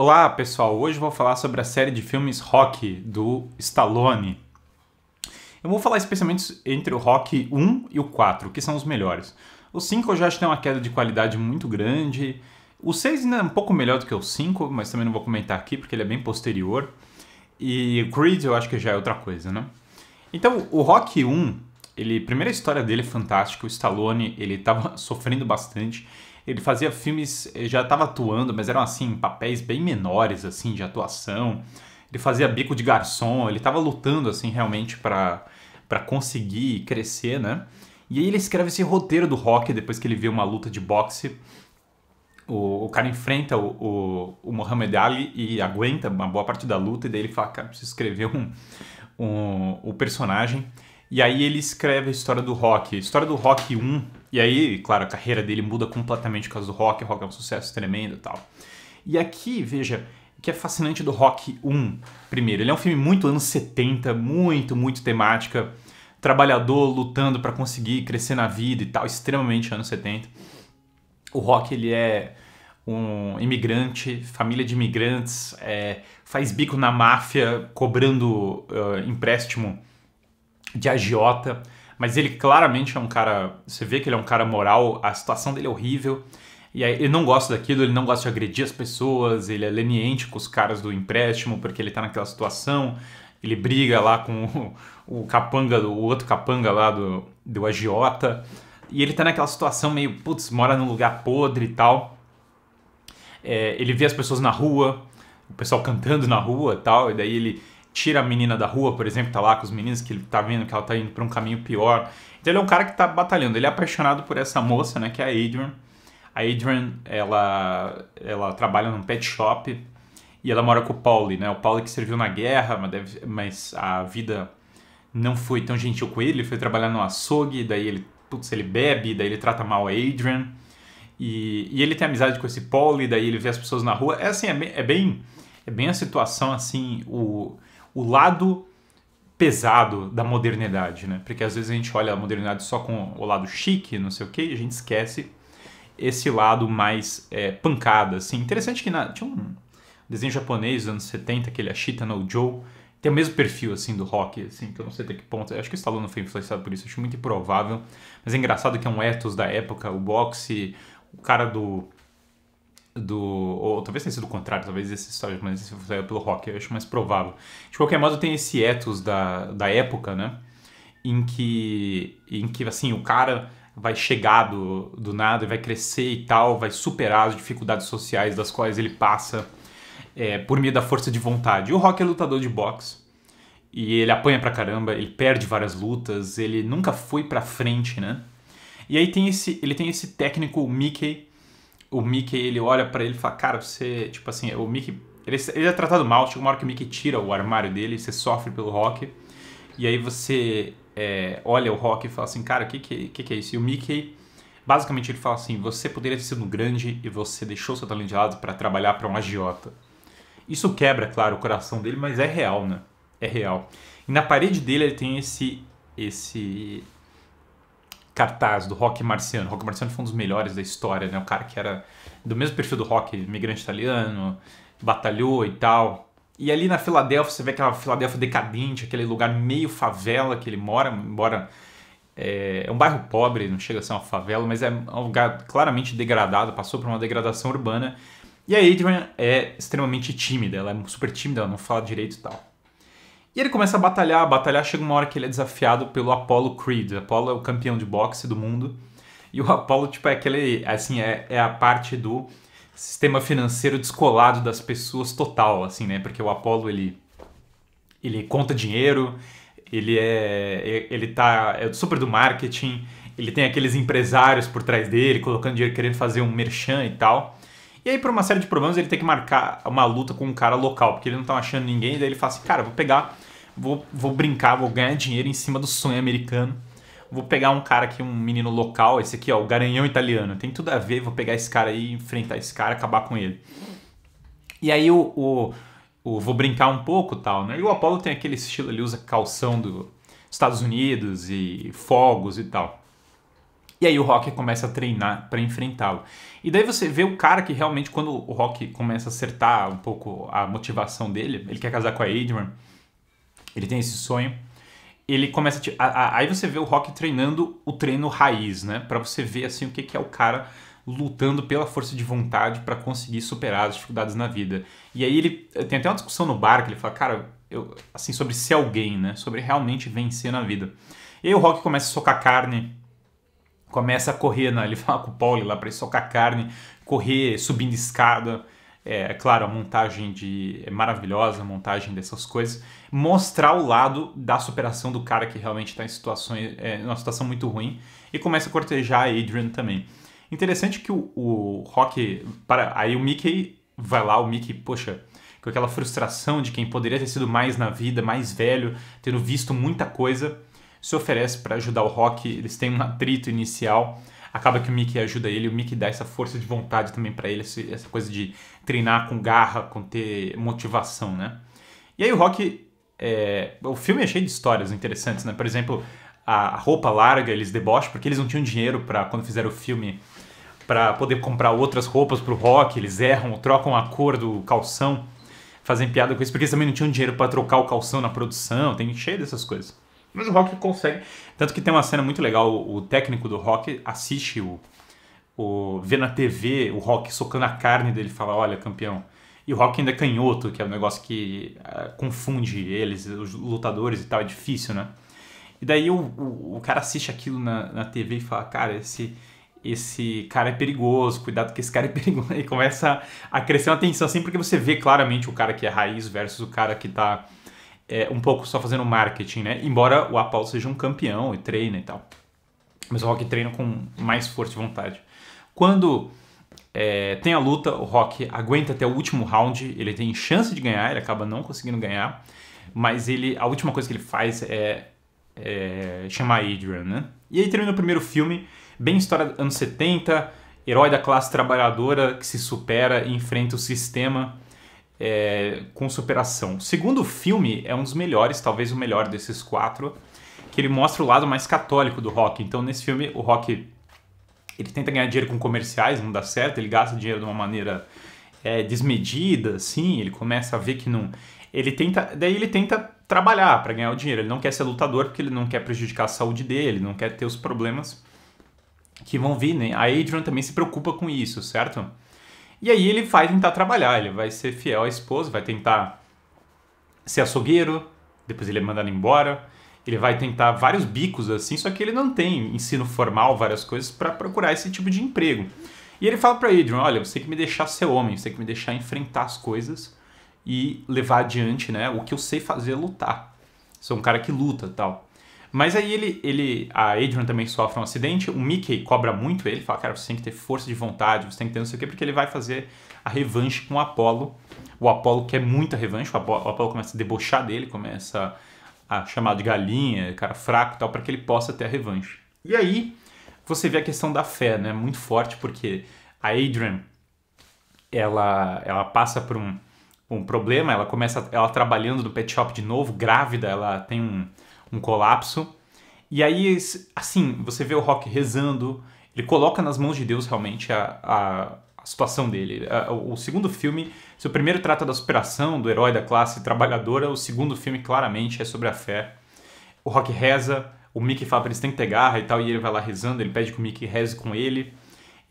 Olá pessoal, hoje vou falar sobre a série de filmes Rock do Stallone. Eu vou falar especialmente entre o Rock 1 e o 4, que são os melhores. O 5 eu já acho que tem uma queda de qualidade muito grande. O 6 ainda é um pouco melhor do que o 5, mas também não vou comentar aqui porque ele é bem posterior. E o Creed eu acho que já é outra coisa, né? Então, o Rock 1, ele, a primeira história dele é fantástica. O Stallone, ele tava sofrendo bastante ele fazia filmes, eh, já estava atuando, mas eram assim, papéis bem menores assim de atuação. Ele fazia bico de garçom, ele estava lutando assim realmente para para conseguir crescer, né? E aí ele escreve esse roteiro do Rock depois que ele vê uma luta de boxe. O, o cara enfrenta o, o, o Muhammad Ali e aguenta uma boa parte da luta, e daí ele fala, cara, preciso escrever um, um, o personagem. E aí ele escreve a história do Rock. A história do Rock 1 e aí, claro, a carreira dele muda completamente por causa do rock, o rock é um sucesso tremendo e tal. E aqui, veja, o que é fascinante do Rock 1, primeiro, ele é um filme muito anos 70, muito, muito temática, trabalhador lutando para conseguir crescer na vida e tal, extremamente anos 70. O Rock, ele é um imigrante, família de imigrantes, é, faz bico na máfia, cobrando uh, empréstimo de agiota. Mas ele claramente é um cara. Você vê que ele é um cara moral, a situação dele é horrível. E aí, ele não gosta daquilo, ele não gosta de agredir as pessoas, ele é leniente com os caras do empréstimo, porque ele tá naquela situação. Ele briga lá com o, o capanga, o outro capanga lá do, do agiota. E ele tá naquela situação meio, putz, mora num lugar podre e tal. É, ele vê as pessoas na rua, o pessoal cantando na rua e tal, e daí ele, tira a menina da rua, por exemplo, tá lá com os meninos que ele tá vendo que ela tá indo para um caminho pior. Então ele é um cara que tá batalhando, ele é apaixonado por essa moça, né, que é a Adrian. A Adrian, ela ela trabalha num pet shop e ela mora com o Pauli, né? O Pauli que serviu na guerra, mas, deve, mas a vida não foi tão gentil com ele, ele foi trabalhar no açougue, daí ele, putz, ele bebe, daí ele trata mal a Adrian. E, e ele tem amizade com esse Pauli, daí ele vê as pessoas na rua. É assim, é bem, é bem, é bem a situação assim, o o lado pesado da modernidade, né? Porque às vezes a gente olha a modernidade só com o lado chique, não sei o quê, e a gente esquece esse lado mais é, pancada, assim. Interessante que na, tinha um desenho japonês dos anos 70, aquele Ashita é no Joe, tem o mesmo perfil, assim, do rock, assim, que eu não sei até que ponto. Acho que o Stallone foi influenciado por isso, acho muito improvável. Mas é engraçado que é um ethos da época, o boxe, o cara do do. Ou talvez tenha sido o contrário, talvez essa história, mas esse saiu pelo rock, eu acho mais provável. De qualquer modo, tem esse ethos da, da época, né? Em que, em que, assim, o cara vai chegar do, do nada vai crescer e tal, vai superar as dificuldades sociais das quais ele passa é, por meio da força de vontade. E o rock é lutador de boxe. E ele apanha pra caramba, ele perde várias lutas, ele nunca foi pra frente, né? E aí tem esse, ele tem esse técnico Mickey o Mickey, ele olha para ele e fala, cara, você, tipo assim, o Mickey, ele, ele é tratado mal, chega uma hora que o Mickey tira o armário dele, você sofre pelo Rock, e aí você é, olha o Rock e fala assim, cara, o que que, que é isso? E o Mickey, basicamente ele fala assim, você poderia ter sido grande e você deixou seu talento de lado para trabalhar para um agiota. Isso quebra, claro, o coração dele, mas é real, né? É real. E na parede dele ele tem esse esse cartaz do rock marciano. rock marciano foi um dos melhores da história, né? O cara que era do mesmo perfil do rock, imigrante italiano, batalhou e tal. E ali na Filadélfia, você vê aquela Filadélfia decadente, aquele lugar meio favela que ele mora, embora é, é um bairro pobre, não chega a ser uma favela, mas é um lugar claramente degradado, passou por uma degradação urbana. E a Adrian é extremamente tímida, ela é super tímida, ela não fala direito e tal. E ele começa a batalhar, a batalhar, chega uma hora que ele é desafiado pelo Apollo Creed. Apollo é o campeão de boxe do mundo. E o Apollo, tipo, é aquele, assim, é, é a parte do sistema financeiro descolado das pessoas total, assim, né? Porque o Apollo, ele, ele conta dinheiro, ele é, é ele tá, é super do marketing, ele tem aqueles empresários por trás dele, colocando dinheiro, querendo fazer um merchan e tal. E aí, por uma série de problemas, ele tem que marcar uma luta com um cara local, porque ele não tá achando ninguém, e daí ele fala assim, cara, vou pegar vou, vou brincar, vou ganhar dinheiro em cima do sonho americano. Vou pegar um cara aqui, um menino local, esse aqui, ó, o Garanhão Italiano. Tem tudo a ver, vou pegar esse cara aí, enfrentar esse cara, acabar com ele. E aí o, o, o vou brincar um pouco tal, né? E o Apollo tem aquele estilo, ele usa calção dos Estados Unidos e fogos e tal. E aí o Rock começa a treinar para enfrentá-lo. E daí você vê o cara que realmente, quando o Rock começa a acertar um pouco a motivação dele, ele quer casar com a Adrian, ele tem esse sonho. Ele começa a, a, aí você vê o Rock treinando o treino raiz, né? Para você ver assim o que, que é o cara lutando pela força de vontade para conseguir superar as dificuldades na vida. E aí ele tem até uma discussão no bar que ele fala, cara, eu, assim sobre ser alguém, né? Sobre realmente vencer na vida. E aí o Rock começa a socar carne começa a correr, né? ele fala com o Paul lá para ele socar carne, correr subindo escada. É, é claro, a montagem de é maravilhosa, a montagem dessas coisas, mostrar o lado da superação do cara que realmente está em situações, é, uma situação muito ruim e começa a cortejar a Adrian também. Interessante que o, o Rock, para aí o Mickey vai lá, o Mickey, poxa, com aquela frustração de quem poderia ter sido mais na vida, mais velho, tendo visto muita coisa, se oferece para ajudar o Rock. Eles têm um atrito inicial acaba que o Mickey ajuda ele, o Mickey dá essa força de vontade também para ele, essa coisa de treinar com garra, com ter motivação, né? E aí o Rock, é... o filme é cheio de histórias interessantes, né? Por exemplo, a roupa larga eles debocham porque eles não tinham dinheiro para quando fizeram o filme para poder comprar outras roupas pro Rock, eles erram, trocam a cor do calção, fazem piada com isso porque eles também não tinham dinheiro para trocar o calção na produção, tem cheio dessas coisas. Mas o Rock consegue. Tanto que tem uma cena muito legal, o técnico do Rock assiste o. o vê na TV o Rock socando a carne dele e fala: olha, campeão. E o Rock ainda é canhoto, que é um negócio que uh, confunde eles, os lutadores e tal, é difícil, né? E daí o, o, o cara assiste aquilo na, na TV e fala: cara, esse esse cara é perigoso, cuidado que esse cara é perigoso. E começa a crescer uma tensão assim, porque você vê claramente o cara que é raiz versus o cara que tá é, um pouco só fazendo marketing, né? Embora o Apal seja um campeão e treina e tal. Mas o Rock treina com mais força e vontade. Quando é, tem a luta, o Rock aguenta até o último round, ele tem chance de ganhar, ele acaba não conseguindo ganhar, mas ele a última coisa que ele faz é, é chamar Adrian, né? E aí termina o primeiro filme, bem história anos 70, herói da classe trabalhadora que se supera e enfrenta o sistema é, com superação. O segundo filme é um dos melhores, talvez o melhor desses quatro, que ele mostra o lado mais católico do rock. Então, nesse filme, o rock ele tenta ganhar dinheiro com comerciais, não dá certo, ele gasta dinheiro de uma maneira é, desmedida, assim, ele começa a ver que não. Ele tenta. Daí ele tenta trabalhar para ganhar o dinheiro. Ele não quer ser lutador porque ele não quer prejudicar a saúde dele, não quer ter os problemas que vão vir, né? A Adrian também se preocupa com isso, certo? E aí ele vai tentar trabalhar, ele vai ser fiel à esposa, vai tentar ser açougueiro, depois ele é mandado embora. Ele vai tentar vários bicos assim, só que ele não tem ensino formal, várias coisas, para procurar esse tipo de emprego. E ele fala para Adrian: olha, você tem que me deixar ser homem, você tem que me deixar enfrentar as coisas e levar adiante né, o que eu sei fazer é lutar. Sou é um cara que luta tal. Mas aí ele, ele, a Adrian também sofre um acidente, o Mickey cobra muito ele, fala, cara, você tem que ter força de vontade, você tem que ter não sei o quê, porque ele vai fazer a revanche com o Apollo. O Apollo quer muita revanche, o Apollo começa a debochar dele, começa a chamar de galinha, cara fraco e tal, para que ele possa ter a revanche. E aí você vê a questão da fé, né? Muito forte, porque a Adrian, ela, ela passa por um, um problema, ela começa ela trabalhando no pet shop de novo, grávida, ela tem um um colapso. E aí, assim, você vê o Rock rezando, ele coloca nas mãos de Deus realmente a, a, a situação dele. o segundo filme, se o primeiro trata da superação do herói da classe trabalhadora, o segundo filme claramente é sobre a fé. O Rock reza, o Mickey fala pra eles tem que ter garra e tal, e ele vai lá rezando, ele pede que o Mickey reze com ele.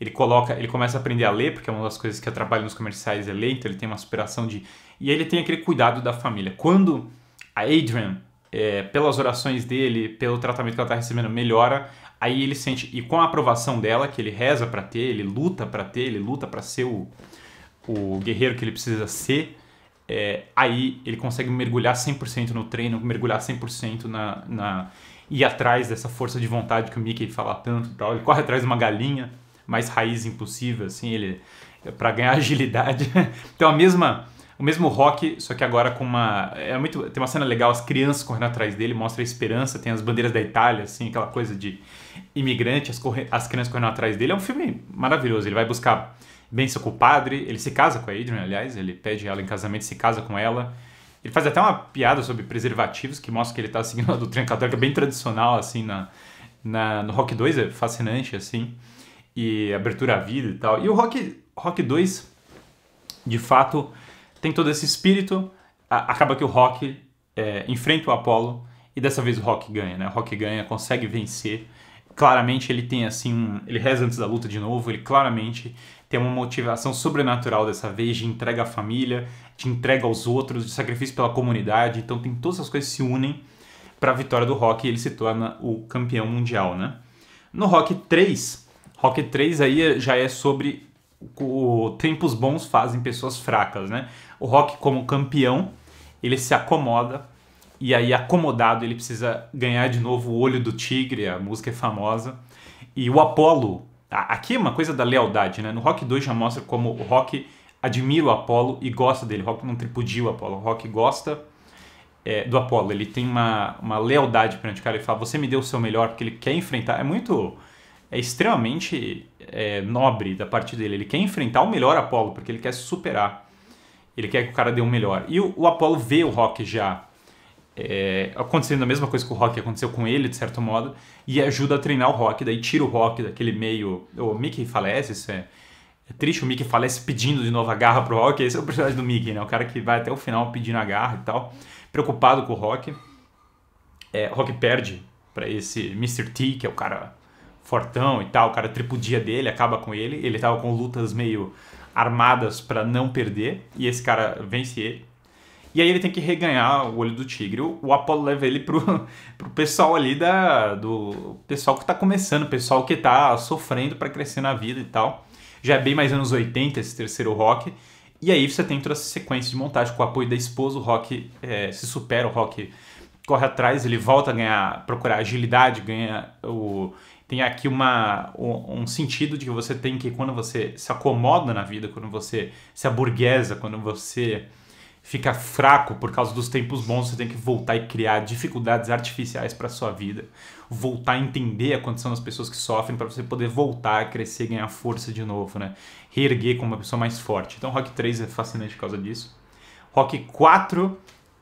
Ele coloca, ele começa a aprender a ler, porque é uma das coisas que atrapalha nos comerciais é ler, então ele tem uma superação de. E ele tem aquele cuidado da família. Quando a Adrian é, pelas orações dele, pelo tratamento que ela está recebendo, melhora. Aí ele sente, e com a aprovação dela, que ele reza para ter, ele luta para ter, ele luta para ser o, o guerreiro que ele precisa ser, é, aí ele consegue mergulhar 100% no treino, mergulhar 100% na, na. ir atrás dessa força de vontade que o Mickey fala tanto tal. Ele corre atrás de uma galinha, mais raiz impossível, assim, ele. para ganhar agilidade. então a mesma o mesmo rock, só que agora com uma. É muito, tem uma cena legal, as crianças correndo atrás dele, mostra a esperança, tem as bandeiras da Itália, assim, aquela coisa de imigrante, as, corre, as crianças correndo atrás dele. É um filme maravilhoso. Ele vai buscar bênção com o padre, ele se casa com a Adrian, aliás, ele pede ela em casamento, se casa com ela. Ele faz até uma piada sobre preservativos, que mostra que ele tá seguindo a doutrina católica é bem tradicional, assim, na, na, no Rock 2, é fascinante, assim. E abertura à vida e tal. E o Rock, Rock 2, de fato, tem todo esse espírito, a, acaba que o Rock é, enfrenta o Apollo e dessa vez o Rock ganha, né? O Rock ganha, consegue vencer. Claramente ele tem assim, um, ele reza antes da luta de novo, ele claramente tem uma motivação sobrenatural dessa vez de entrega à família, de entrega aos outros, de sacrifício pela comunidade. Então tem todas as coisas que se unem para a vitória do Rock e ele se torna o campeão mundial, né? No Rock 3, Rock 3 aí é, já é sobre o tempos bons fazem pessoas fracas, né? O Rock como campeão, ele se acomoda e aí acomodado ele precisa ganhar de novo o olho do tigre, a música é famosa. E o Apollo, aqui é uma coisa da lealdade, né? No Rock 2 já mostra como o Rock admira o Apollo e gosta dele. O Rock não tripudia o Apollo, o Rock gosta é, do Apollo. Ele tem uma, uma lealdade perante o cara, ele fala, você me deu o seu melhor, porque ele quer enfrentar. É muito é extremamente é, nobre da parte dele. Ele quer enfrentar o melhor Apollo, porque ele quer se superar. Ele quer que o cara dê o um melhor. E o, o Apollo vê o Rock já é, acontecendo a mesma coisa que o Rock aconteceu com ele, de certo modo, e ajuda a treinar o Rock. Daí tira o Rock daquele meio. O Mickey falece, isso é, é triste. O Mickey falece pedindo de novo a garra pro Rock. Esse é o personagem do Mickey, né? O cara que vai até o final pedindo a garra e tal, preocupado com o Rock. É, Rock perde para esse Mr. T, que é o cara fortão e tal, o cara tripudia dele, acaba com ele. Ele tava com lutas meio armadas para não perder, e esse cara vence ele. E aí ele tem que reganhar o olho do tigre. O Apollo leva ele pro, pro pessoal ali da. do pessoal que tá começando, pessoal que tá sofrendo para crescer na vida e tal. Já é bem mais anos 80 esse terceiro rock. E aí você tem toda essa sequência de montagem com o apoio da esposa, o rock é, se supera, o rock corre atrás, ele volta a ganhar, procurar agilidade, ganha o tem aqui uma, um sentido de que você tem que, quando você se acomoda na vida, quando você se aburguesa, quando você fica fraco por causa dos tempos bons, você tem que voltar e criar dificuldades artificiais para sua vida, voltar a entender a condição das pessoas que sofrem para você poder voltar a crescer, ganhar força de novo, né? Reerguer como uma pessoa mais forte. Então, Rock 3 é fascinante por causa disso. Rock 4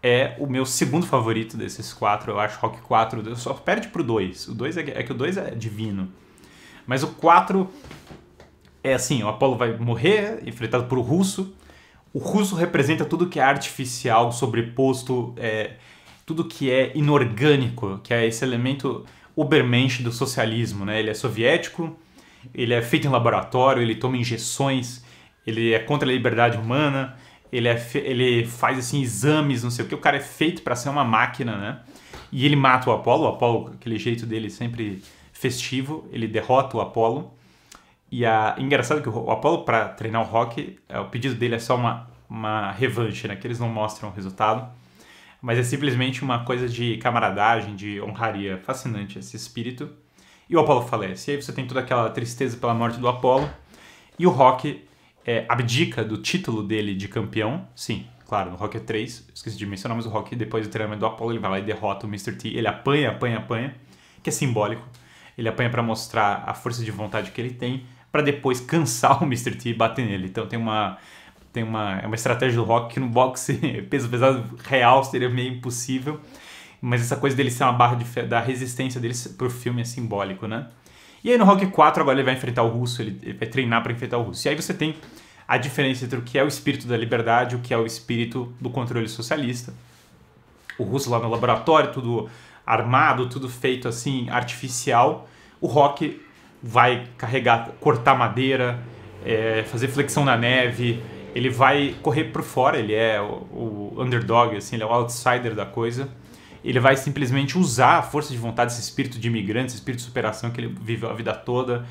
é o meu segundo favorito desses quatro. Eu acho Rock 4 só perde pro 2. O 2 é, é, que o 2 é divino. Mas o 4 é assim, o Apolo vai morrer, enfrentado por o russo. O russo representa tudo que é artificial, sobreposto, é, tudo que é inorgânico, que é esse elemento ubermensch do socialismo, né? Ele é soviético, ele é feito em laboratório, ele toma injeções, ele é contra a liberdade humana, ele, é ele faz assim exames, não sei o que. O cara é feito para ser uma máquina, né? E ele mata o Apolo. O Apolo, aquele jeito dele sempre festivo, ele derrota o Apolo. E a engraçado que o Apolo para treinar o Rock, é, o pedido dele é só uma uma revanche, né? Que eles não mostram o resultado, mas é simplesmente uma coisa de camaradagem, de honraria, fascinante esse espírito. E o Apolo falece. E aí você tem toda aquela tristeza pela morte do Apolo. E o Rock é, abdica do título dele de campeão, sim, claro, no Rocket 3, esqueci de mencionar, mas o Rocket, depois do treinamento do Apollo, ele vai lá e derrota o Mr. T, ele apanha, apanha, apanha, que é simbólico. Ele apanha para mostrar a força de vontade que ele tem, para depois cansar o Mr. T e bater nele. Então tem uma tem uma, é uma estratégia do Rock que no boxe peso pesado real seria meio impossível, mas essa coisa dele ser uma barra de, da resistência dele pro filme é simbólico, né? E aí no Rock 4 agora ele vai enfrentar o russo, ele, ele vai treinar para enfrentar o russo. E aí você tem a diferença entre o que é o espírito da liberdade e o que é o espírito do controle socialista. O russo lá no laboratório, tudo armado, tudo feito assim, artificial. O Rock vai carregar, cortar madeira, é, fazer flexão na neve, ele vai correr por fora, ele é o, o underdog, assim, ele é o outsider da coisa ele vai simplesmente usar a força de vontade, esse espírito de imigrante, esse espírito de superação que ele viveu a vida toda.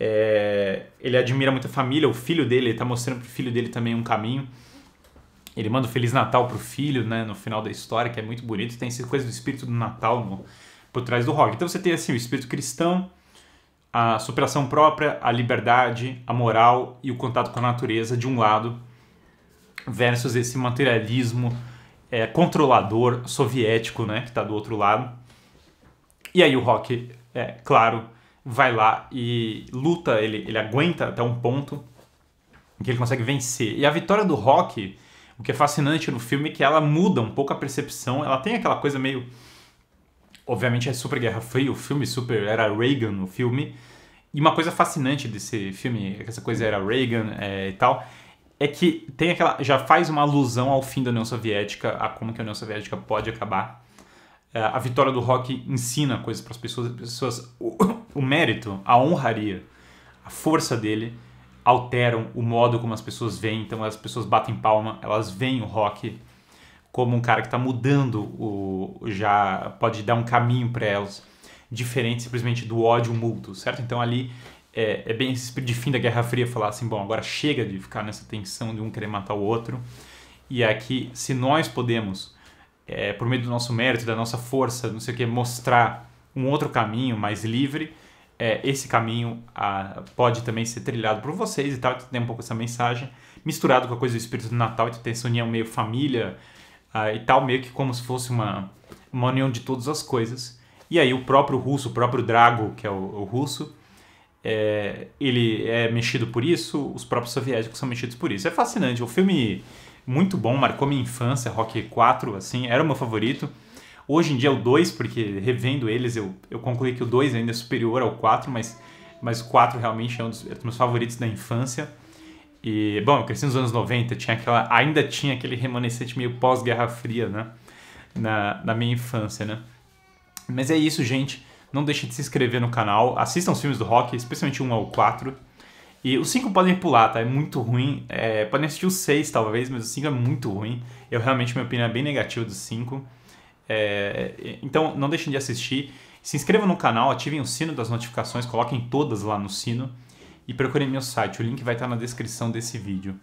É, ele admira muito a família, o filho dele, ele está mostrando para o filho dele também um caminho. Ele manda um Feliz Natal para o filho, né, no final da história, que é muito bonito. Tem essa coisa do espírito do Natal no, por trás do rock. Então você tem assim, o espírito cristão, a superação própria, a liberdade, a moral e o contato com a natureza de um lado, versus esse materialismo é, controlador soviético, né, que está do outro lado. E aí o Rock, é, claro, vai lá e luta, ele, ele aguenta até um ponto que ele consegue vencer. E a vitória do Rock, o que é fascinante no filme é que ela muda um pouco a percepção, ela tem aquela coisa meio obviamente é super Guerra Fria, o filme super era Reagan o filme. E uma coisa fascinante desse filme, é essa coisa era Reagan é, e tal, é que tem aquela. já faz uma alusão ao fim da União Soviética, a como que a União Soviética pode acabar. É, a vitória do rock ensina coisas para as pessoas, pessoas o, o mérito, a honraria, a força dele alteram o modo como as pessoas veem. Então as pessoas batem palma, elas veem o rock como um cara que está mudando o já pode dar um caminho para elas diferente simplesmente do ódio mútuo, certo? Então ali é, é bem de fim da Guerra Fria, falar assim, bom, agora chega de ficar nessa tensão de um querer matar o outro. E é que se nós podemos, é, por meio do nosso mérito, da nossa força, não sei o que, mostrar um outro caminho mais livre, é, esse caminho a, pode também ser trilhado por vocês e tal. Tem um pouco essa mensagem misturado com a coisa do espírito do Natal, então tem essa união meio família a, ah, e tal, meio que como se fosse uma, uma união de todas as coisas. E aí o próprio russo, o próprio Drago, que é o, o russo, é, ele é mexido por isso, os próprios soviéticos são mexidos por isso. É fascinante, o filme muito bom, marcou minha infância, Rock 4, assim, era o meu favorito. Hoje em dia é o 2, porque revendo eles eu, eu concluí que o 2 ainda é superior ao 4, mas, mas o 4 realmente é um dos, é um dos meus favoritos da infância. E, bom, eu cresci nos anos 90, tinha aquela, ainda tinha aquele remanescente meio pós-Guerra Fria, né? Na, na minha infância, né? Mas é isso, gente. Não deixe de se inscrever no canal, assistam os filmes do Rock, especialmente um ao quatro E os cinco podem pular, tá? É muito ruim. É, podem assistir os seis talvez, mas o cinco é muito ruim. Eu realmente, minha opinião é bem negativa dos cinco. É, então não deixem de assistir. Se inscrevam no canal, ativem o sino das notificações, coloquem todas lá no sino e procurem meu site. O link vai estar na descrição desse vídeo.